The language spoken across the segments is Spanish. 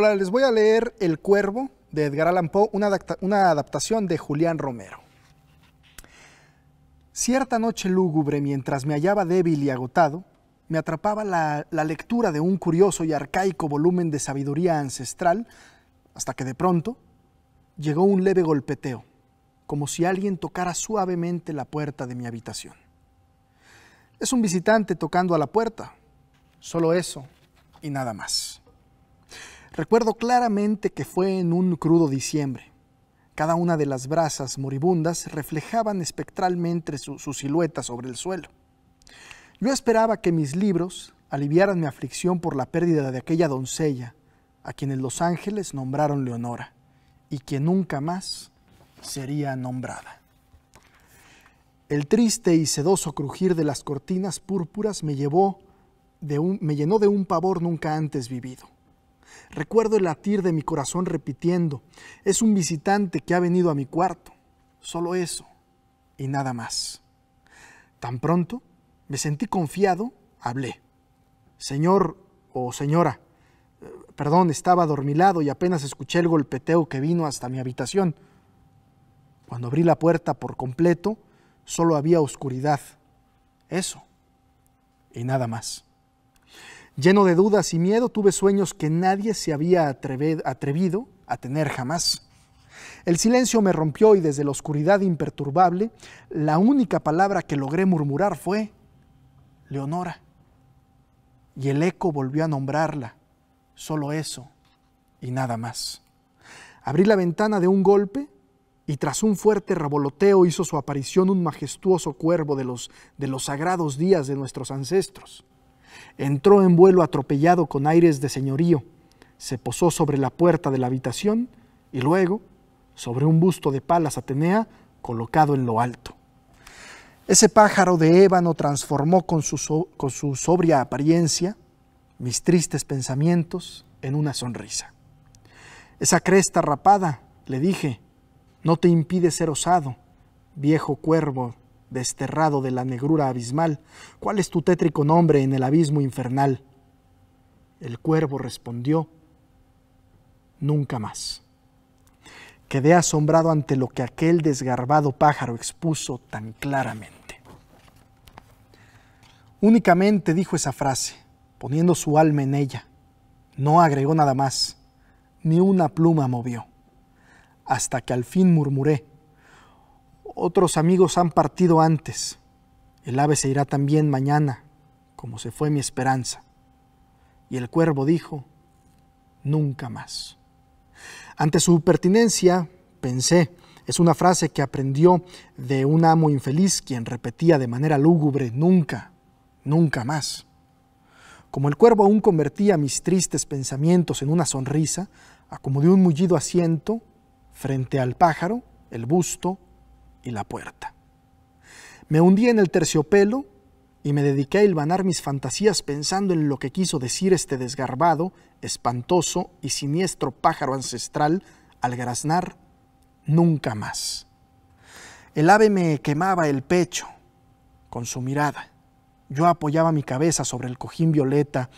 Hola, les voy a leer El Cuervo de Edgar Allan Poe, una, adaptación de Julián Romero. Cierta noche lúgubre, mientras me hallaba débil y agotado, me atrapaba la, lectura de un curioso y arcaico volumen de sabiduría ancestral, hasta que de pronto llegó un leve golpeteo, como si alguien tocara suavemente la puerta de mi habitación. Es un visitante tocando a la puerta, solo eso y nada más. Recuerdo claramente que fue en un crudo diciembre. Cada una de las brasas moribundas reflejaban espectralmente su, silueta sobre el suelo. Yo esperaba que mis libros aliviaran mi aflicción por la pérdida de aquella doncella, a quien en Los Ángeles nombraron Leonora, y que nunca más sería nombrada. El triste y sedoso crujir de las cortinas púrpuras me llevó de un, me llenó de un pavor nunca antes vivido. Recuerdo el latir de mi corazón repitiendo, es un visitante que ha venido a mi cuarto. Solo eso y nada más. Tan pronto me sentí confiado, hablé. Señor o señora, perdón, estaba adormilado y apenas escuché el golpeteo que vino hasta mi habitación. Cuando abrí la puerta por completo, solo había oscuridad. Eso y nada más. Lleno de dudas y miedo, tuve sueños que nadie se había atrevido a tener jamás. El silencio me rompió y desde la oscuridad imperturbable, la única palabra que logré murmurar fue Leonora. Y el eco volvió a nombrarla, solo eso y nada más. Abrí la ventana de un golpe y tras un fuerte revoloteo hizo su aparición un majestuoso cuervo de los, de los sagrados días de nuestros ancestros. Entró en vuelo atropellado con aires de señorío, se posó sobre la puerta de la habitación y luego sobre un busto de Palas Atenea colocado en lo alto. Ese pájaro de ébano transformó con su, sobria apariencia mis tristes pensamientos en una sonrisa. Esa cresta rapada, le dije, no te impide ser osado, viejo cuervo desterrado de la negrura abismal, ¿cuál es tu tétrico nombre en el abismo infernal? El cuervo respondió, nunca más. Quedé asombrado ante lo que aquel desgarbado pájaro expuso tan claramente. Únicamente dijo esa frase, poniendo su alma en ella. No agregó nada más, ni una pluma movió, hasta que al fin murmuré, otros amigos han partido antes. El ave se irá también mañana, como se fue mi esperanza. Y el cuervo dijo, nunca más. Ante su pertinencia, pensé, es una frase que aprendió de un amo infeliz quien repetía de manera lúgubre, nunca, nunca más. Como el cuervo aún convertía mis tristes pensamientos en una sonrisa, acomodé un mullido asiento frente al pájaro, el busto, la puerta. Me hundí en el terciopelo y me dediqué a hilvanar mis fantasías pensando en lo que quiso decir este desgarbado, espantoso y siniestro pájaro ancestral al graznar nunca más. El ave me quemaba el pecho con su mirada. Yo apoyaba mi cabeza sobre el cojín violeta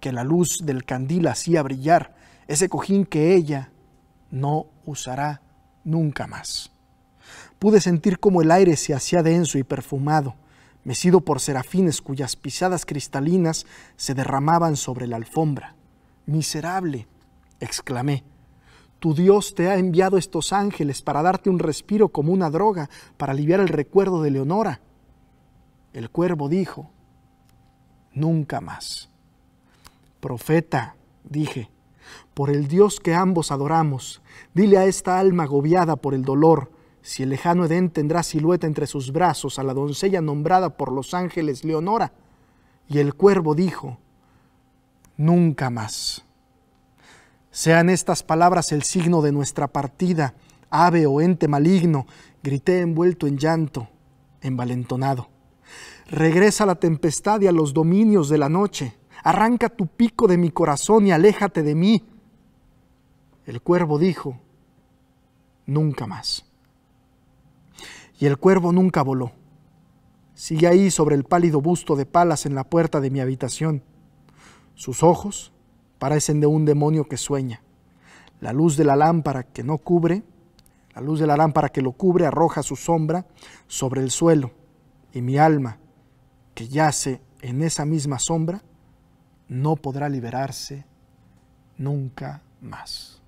que la luz del candil hacía brillar, ese cojín que ella no usará nunca más pude sentir como el aire se hacía denso y perfumado, mecido por serafines cuyas pisadas cristalinas se derramaban sobre la alfombra. Miserable, exclamé. Tu Dios te ha enviado estos ángeles para darte un respiro como una droga, para aliviar el recuerdo de Leonora. El cuervo dijo, nunca más. Profeta, dije, por el Dios que ambos adoramos, dile a esta alma agobiada por el dolor, si el lejano Edén tendrá silueta entre sus brazos a la doncella nombrada por los ángeles Leonora. Y el cuervo dijo, nunca más. Sean estas palabras el signo de nuestra partida, ave o ente maligno, grité envuelto en llanto, envalentonado. Regresa la tempestad y a los dominios de la noche, arranca tu pico de mi corazón y aléjate de mí. El cuervo dijo, nunca más y el cuervo nunca voló. Sigue ahí sobre el pálido busto de palas en la puerta de mi habitación. Sus ojos parecen de un demonio que sueña. La luz de la lámpara que no cubre, la luz de la lámpara que lo cubre arroja su sombra sobre el suelo y mi alma, que yace en esa misma sombra, no podrá liberarse nunca más.